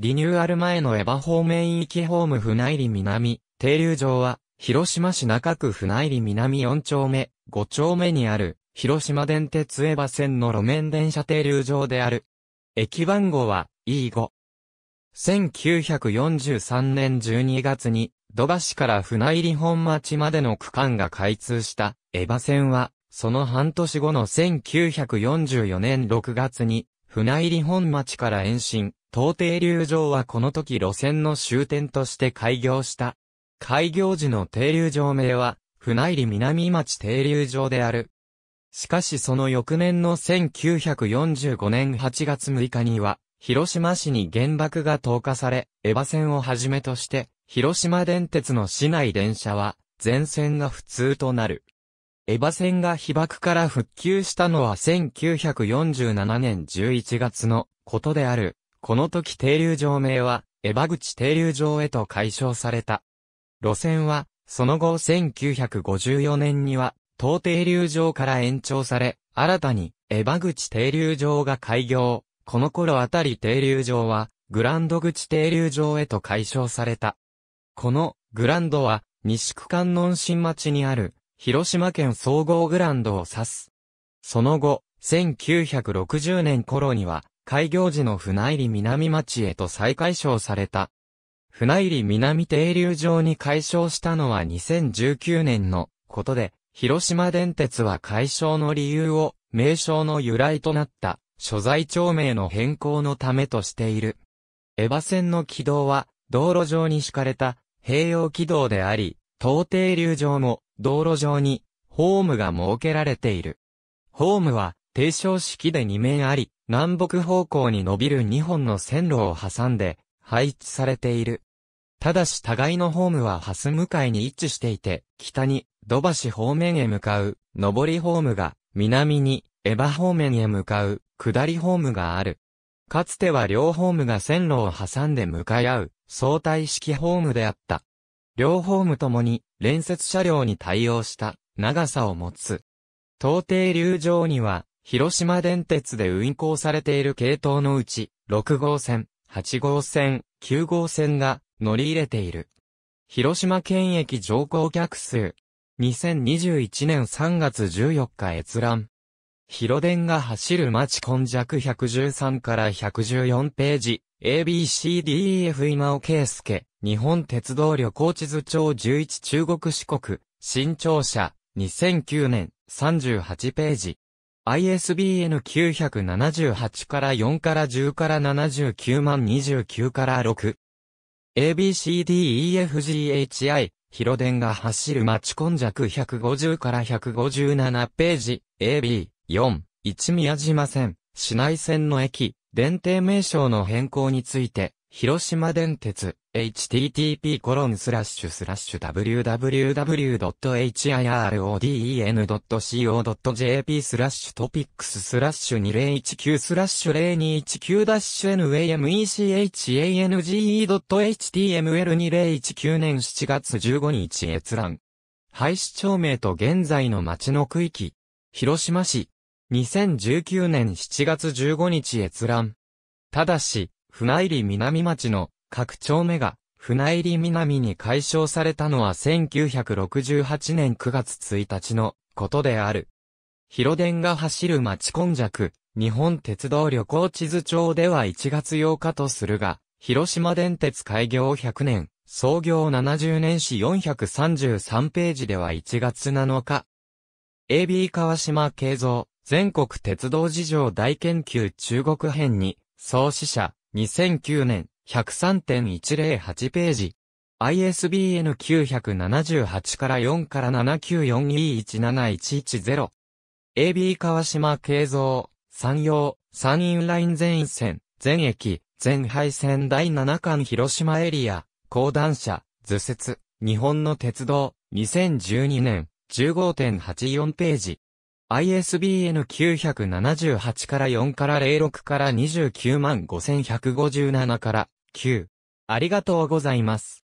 リニューアル前のエバ方面行きホーム船入り南、停留場は、広島市中区船入り南4丁目、5丁目にある、広島電鉄エバ線の路面電車停留場である。駅番号は E5。1943年12月に、土橋から船入り本町までの区間が開通したエバ線は、その半年後の1944年6月に、船入り本町から延伸、東帝流場はこの時路線の終点として開業した。開業時の停留場名は、船入南町停留場である。しかしその翌年の1945年8月6日には、広島市に原爆が投下され、エ場線をはじめとして、広島電鉄の市内電車は、全線が不通となる。エ場線が被爆から復旧したのは1947年11月のことである。この時停留場名は、江場口停留場へと解消された。路線は、その後1954年には、東停留場から延長され、新たに、江場口停留場が開業。この頃あたり停留場は、グランド口停留場へと解消された。この、グランドは、西区間音新町にある、広島県総合グランドを指す。その後、1960年頃には、開業時の船入り南町へと再解消された。船入り南停留場に解消したのは2019年のことで、広島電鉄は解消の理由を名称の由来となった所在町名の変更のためとしている。エァ線の軌道は道路上に敷かれた併用軌道であり、東停留場も道路上にホームが設けられている。ホームは低床式で2面あり、南北方向に伸びる2本の線路を挟んで配置されている。ただし互いのホームはハス向かいに位置していて、北に土橋方面へ向かう上りホームが、南にエバ方面へ向かう下りホームがある。かつては両ホームが線路を挟んで向かい合う相対式ホームであった。両ホームともに連接車両に対応した長さを持つ。東底流上には広島電鉄で運行されている系統のうち、6号線、8号線、9号線が乗り入れている。広島県駅乗降客数。2021年3月14日閲覧。広電が走る街今弱113から114ページ。ABCDEF 今尾圭介。日本鉄道旅行地図帳11中国四国。新庁舎、2009年38ページ。ISBN 978から4から10から79万29から6。ABCDEFGHI、広電が走る町根弱150から157ページ、AB、4、1宮島線、市内線の駅、電停名称の変更について、広島電鉄、http://www.hiroden.co.jp スラッシュトピックススラッシュ2019スラッシュ 0219-namechange.html2019 年7月15日閲覧。廃止町名と現在の町の区域。広島市。2019年7月15日閲覧。ただし、船入り南町の各丁目が、船入り南に解消されたのは1968年9月1日のことである。広電が走る町根弱、日本鉄道旅行地図帳では1月8日とするが、広島電鉄開業100年、創業70年史433ページでは1月7日。AB 川島慶三、全国鉄道事情大研究中国編に、創始者、2009年、103.108ページ。ISBN 978から4から 794E17110。AB 川島慶造、山陽、山陰ライン全線、全駅、全廃線第7巻広島エリア、高段車、図説、日本の鉄道、2012年、15.84ページ。ISBN 978から4から06から29万5157から9。ありがとうございます。